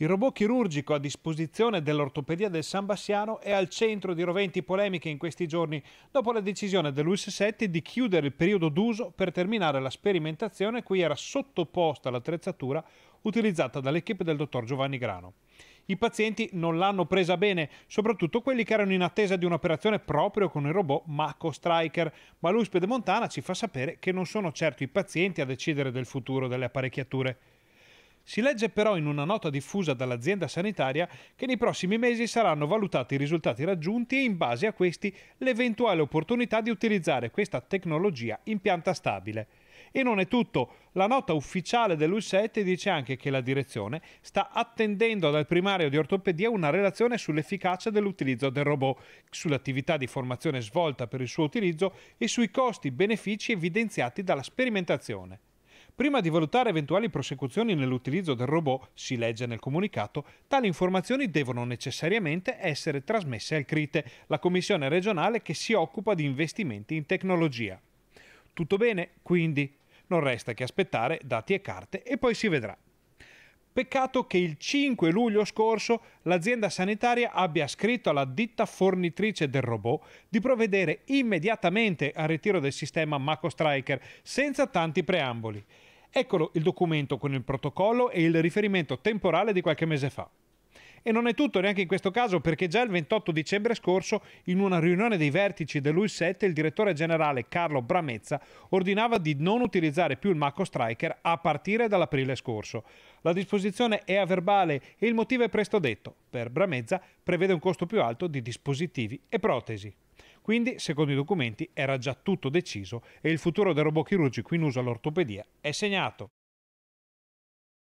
Il robot chirurgico a disposizione dell'ortopedia del San Bassiano è al centro di roventi polemiche in questi giorni dopo la decisione dell'US 7 di chiudere il periodo d'uso per terminare la sperimentazione cui era sottoposta l'attrezzatura utilizzata dall'equipe del dottor Giovanni Grano. I pazienti non l'hanno presa bene, soprattutto quelli che erano in attesa di un'operazione proprio con il robot Mako Striker, ma l'USP de Montana ci fa sapere che non sono certo i pazienti a decidere del futuro delle apparecchiature. Si legge però in una nota diffusa dall'azienda sanitaria che nei prossimi mesi saranno valutati i risultati raggiunti e in base a questi l'eventuale opportunità di utilizzare questa tecnologia in pianta stabile. E non è tutto, la nota ufficiale dell'U7 dice anche che la direzione sta attendendo dal primario di ortopedia una relazione sull'efficacia dell'utilizzo del robot, sull'attività di formazione svolta per il suo utilizzo e sui costi-benefici evidenziati dalla sperimentazione. Prima di valutare eventuali prosecuzioni nell'utilizzo del robot, si legge nel comunicato, tali informazioni devono necessariamente essere trasmesse al CRITE, la commissione regionale che si occupa di investimenti in tecnologia. Tutto bene, quindi? Non resta che aspettare dati e carte e poi si vedrà. Peccato che il 5 luglio scorso l'azienda sanitaria abbia scritto alla ditta fornitrice del robot di provvedere immediatamente al ritiro del sistema Mako Striker senza tanti preamboli. Eccolo il documento con il protocollo e il riferimento temporale di qualche mese fa. E non è tutto neanche in questo caso perché già il 28 dicembre scorso, in una riunione dei vertici dell'UI7, il direttore generale Carlo Bramezza ordinava di non utilizzare più il Macro Striker a partire dall'aprile scorso. La disposizione è a verbale e il motivo è presto detto. Per Bramezza prevede un costo più alto di dispositivi e protesi. Quindi, secondo i documenti, era già tutto deciso e il futuro del robot chirurgico in uso all'ortopedia è segnato.